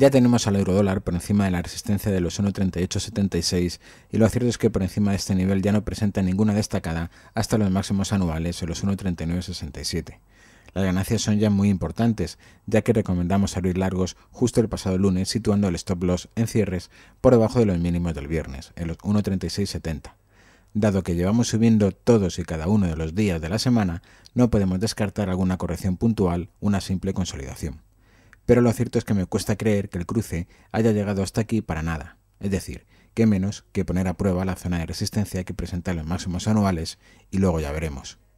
Ya tenemos al eurodólar por encima de la resistencia de los 1.3876 y lo cierto es que por encima de este nivel ya no presenta ninguna destacada hasta los máximos anuales en los 1.3967. Las ganancias son ya muy importantes, ya que recomendamos abrir largos justo el pasado lunes situando el stop loss en cierres por debajo de los mínimos del viernes, en los 1.3670. Dado que llevamos subiendo todos y cada uno de los días de la semana, no podemos descartar alguna corrección puntual, una simple consolidación pero lo cierto es que me cuesta creer que el cruce haya llegado hasta aquí para nada, es decir, que menos que poner a prueba la zona de resistencia que presenta los máximos anuales y luego ya veremos.